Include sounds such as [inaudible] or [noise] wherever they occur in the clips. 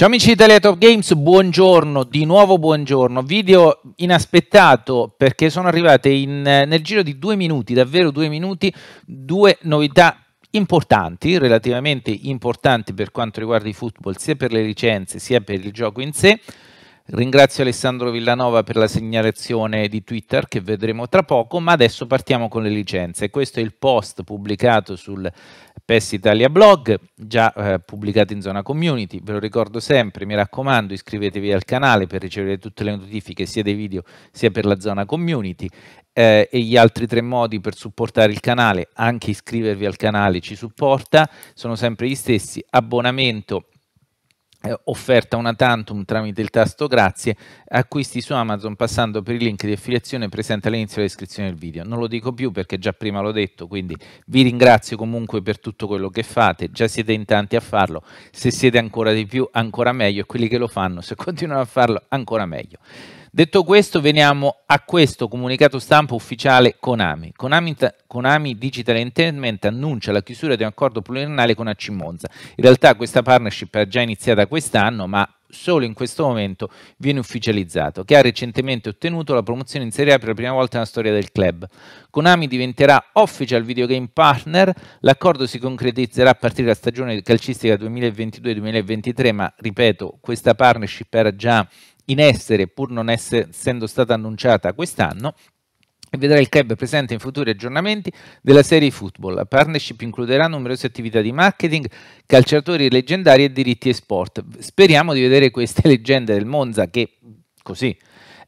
Ciao amici di Teleatop Games, buongiorno, di nuovo buongiorno, video inaspettato perché sono arrivate in, nel giro di due minuti, davvero due minuti, due novità importanti, relativamente importanti per quanto riguarda i football, sia per le licenze sia per il gioco in sé. Ringrazio Alessandro Villanova per la segnalazione di Twitter che vedremo tra poco, ma adesso partiamo con le licenze. Questo è il post pubblicato sul PES Italia Blog, già eh, pubblicato in zona community. Ve lo ricordo sempre, mi raccomando, iscrivetevi al canale per ricevere tutte le notifiche sia dei video sia per la zona community. Eh, e gli altri tre modi per supportare il canale, anche iscrivervi al canale ci supporta, sono sempre gli stessi, abbonamento eh, offerta una tantum tramite il tasto grazie, acquisti su Amazon passando per il link di affiliazione presente all'inizio della descrizione del video. Non lo dico più perché già prima l'ho detto, quindi vi ringrazio comunque per tutto quello che fate, già siete in tanti a farlo, se siete ancora di più ancora meglio e quelli che lo fanno se [laughs] continuano a farlo ancora meglio. Detto questo, veniamo a questo comunicato stampa ufficiale Konami. Konami, Konami Digital Entertainment annuncia la chiusura di un accordo pluriennale con AC Monza. In realtà questa partnership è già iniziata quest'anno, ma solo in questo momento viene ufficializzato, che ha recentemente ottenuto la promozione in Serie A per la prima volta nella storia del club. Konami diventerà official videogame partner, l'accordo si concretizzerà a partire dalla stagione calcistica 2022-2023, ma ripeto, questa partnership era già in essere pur non essere, essendo stata annunciata quest'anno e vedrà il club presente in futuri aggiornamenti della serie football. La partnership includerà numerose attività di marketing, calciatori leggendari e diritti e sport. Speriamo di vedere queste [laughs] leggende del Monza che così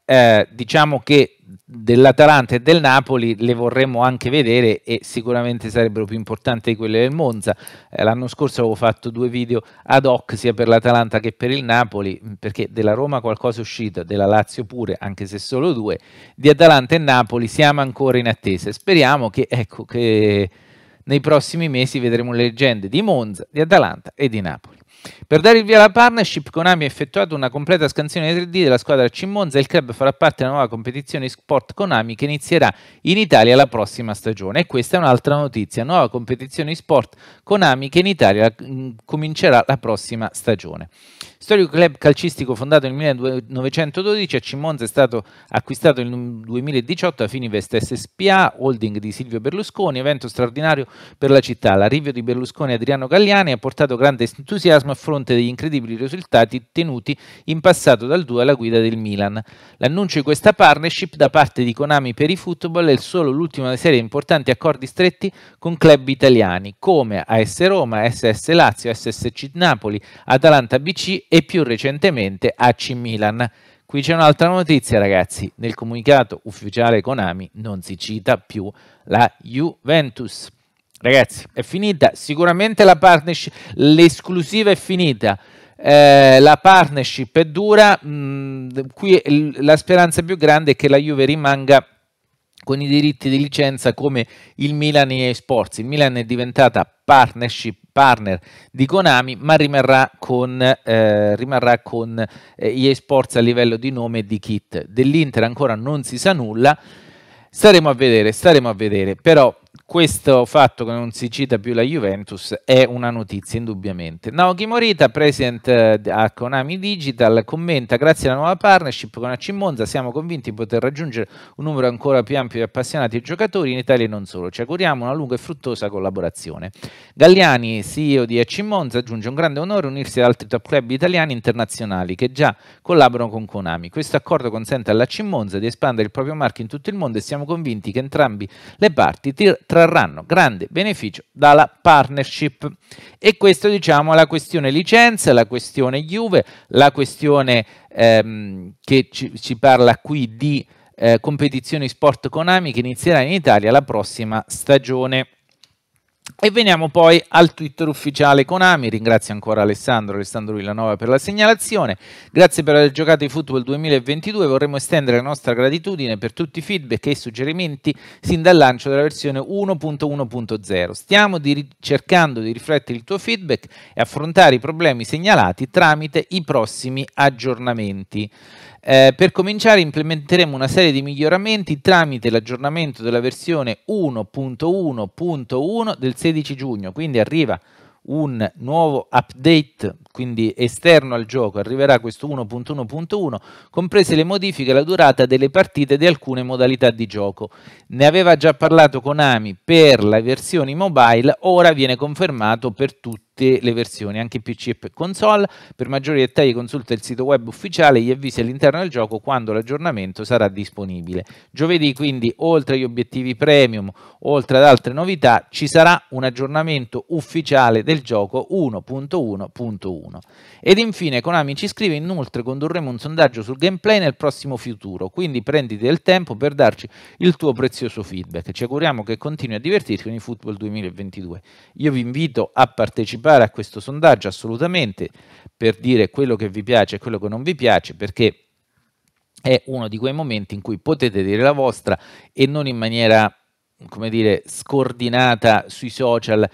eh, diciamo che dell'Atalanta e del Napoli le vorremmo anche vedere e sicuramente sarebbero più importanti di quelle del Monza. Eh, l'anno scorso avevo fatto due video ad hoc sia per l'Atalanta che per il Napoli, perché della Roma qualcosa è uscito, della Lazio pure, anche se solo due, di Atalanta e Napoli siamo ancora in attesa. Speriamo che, ecco, che nei prossimi mesi vedremo le leggende di Monza, di Atalanta e di Napoli. Per dare il via alla partnership, Konami ha effettuato una completa scansione 3D della squadra Cimonza e il club farà parte della nuova competizione Sport Konami che inizierà in Italia la prossima stagione. E questa è un'altra notizia, nuova competizione Sport Konami che in Italia mm, comincerà la prossima stagione. Storico club calcistico fondato nel 1912, a Cimonza è stato acquistato nel 2018 a Finivest SPA, holding di Silvio Berlusconi, evento straordinario per la città. L'arrivo di Berlusconi e Adriano Galliani ha portato grande entusiasmo a fronte degli incredibili risultati ottenuti in passato dal 2 alla guida del Milan. L'annuncio di questa partnership da parte di Konami per i football è solo l'ultima serie di importanti accordi stretti con club italiani come AS Roma, SS Lazio, SSC Napoli, Atalanta BC e più recentemente AC Milan. Qui c'è un'altra notizia, ragazzi. Nel comunicato ufficiale Konami non si cita più la Juventus. Ragazzi, è finita. Sicuramente la partnership, l'esclusiva è finita. Eh, la partnership è dura. Mm, qui la speranza più grande è che la Juve rimanga con i diritti di licenza come il Milan e Esports. Il Milan è diventata partnership partner di Konami, ma rimarrà con, eh, rimarrà con eh, EA Sports a livello di nome e di kit. Dell'Inter ancora non si sa nulla. Staremo a vedere, staremo a vedere, però questo fatto che non si cita più la Juventus è una notizia indubbiamente. Naoki Morita, president eh, a Konami Digital, commenta grazie alla nuova partnership con AC Monza siamo convinti di poter raggiungere un numero ancora più ampio di appassionati e giocatori in Italia e non solo. Ci auguriamo una lunga e fruttuosa collaborazione. Galliani, CEO di AC Monza, aggiunge un grande onore unirsi ad altri top club italiani e internazionali che già collaborano con Konami. Questo accordo consente all'AC Monza di espandere il proprio marchio in tutto il mondo e siamo convinti che entrambi le parti tra trarranno grande beneficio dalla partnership. E questo diciamo la questione licenza, la questione Juve, la questione ehm, che ci, ci, parla qui di eh, competizioni sport Konami che inizierà in Italia la prossima stagione. E veniamo poi al Twitter ufficiale Konami, ringrazio ancora Alessandro, Alessandro Villanova per la segnalazione, grazie per aver giocato i Football 2022, vorremmo estendere la nostra gratitudine per tutti i feedback e i suggerimenti sin dal lancio della versione 1.1.0. Stiamo di cercando di riflettere il tuo feedback e affrontare i problemi segnalati tramite i prossimi aggiornamenti. Eh, per cominciare implementeremo una serie di miglioramenti tramite l'aggiornamento della versione 1.1.1 del 16 giugno, quindi arriva un nuovo update, quindi esterno al gioco, arriverà questo 1.1.1, comprese le modifiche e la durata delle partite di alcune modalità di gioco. Ne aveva già parlato Konami per le versioni mobile, ora viene confermato per tutti tutte le versioni, anche PC e console. Per maggiori dettagli consulta il sito web ufficiale e gli avvisi all'interno del gioco quando l'aggiornamento sarà disponibile. Giovedì quindi, oltre agli obiettivi premium, oltre ad altre novità, ci sarà un aggiornamento ufficiale del gioco 1.1.1. Ed infine Konami ci scrive inoltre condurremo un sondaggio sul gameplay nel prossimo futuro, quindi prenditi del tempo per darci il tuo prezioso feedback. Ci auguriamo che continui a divertirti con i Football 2022. Io vi invito a partecipare partecipare a questo sondaggio assolutamente per dire quello che vi piace e quello che non vi piace, perché è uno di quei momenti in cui potete dire la vostra e non in maniera come dire, scordinata sui social,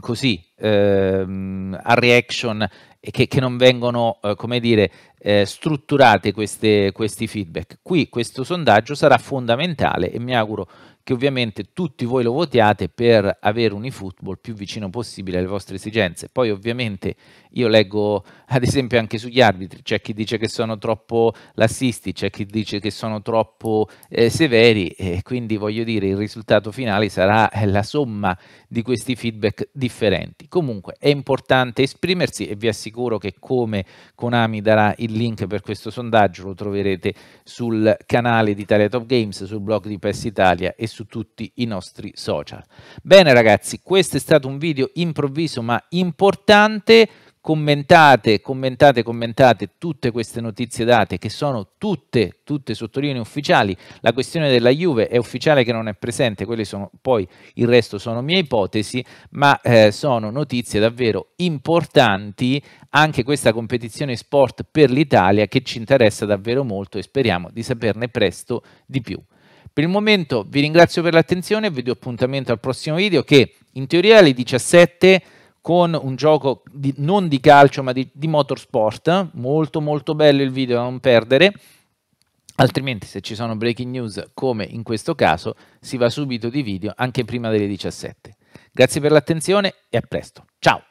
così ehm, a reaction e che, che non vengono, eh, come dire, eh, strutturate queste, questi feedback. Qui questo sondaggio sarà fondamentale e mi auguro che ovviamente tutti voi lo votiate per avere un eFootball più vicino possibile alle vostre esigenze. Poi ovviamente io leggo [laughs] ad esempio anche sugli arbitri, c'è chi dice che sono troppo lassisti, c'è chi dice che sono troppo eh, severi e quindi voglio dire il risultato finale sarà eh, la somma di questi feedback differenti. Comunque è importante esprimersi e vi assicuro che come Konami darà il link per questo sondaggio lo troverete sul canale di Italia Top Games, sul blog di PES Italia e su tutti i nostri social. Bene ragazzi, questo è stato un video improvviso ma importante commentate, commentate, commentate tutte queste notizie date che sono tutte, tutte sottolineo ufficiali, la questione della Juve è ufficiale che non è presente, quelle sono poi il resto sono mie ipotesi, ma eh, sono notizie davvero importanti anche questa competizione sport per l'Italia che ci interessa davvero molto e speriamo di saperne presto di più. Per il momento vi ringrazio per l'attenzione vi do appuntamento al prossimo video che in teoria alle 17 con un gioco di, non di calcio ma di, di motorsport, molto molto bello il video da non perdere, altrimenti se ci sono breaking news come in questo caso si va subito di video anche prima delle 17. Grazie per l'attenzione e a presto, ciao!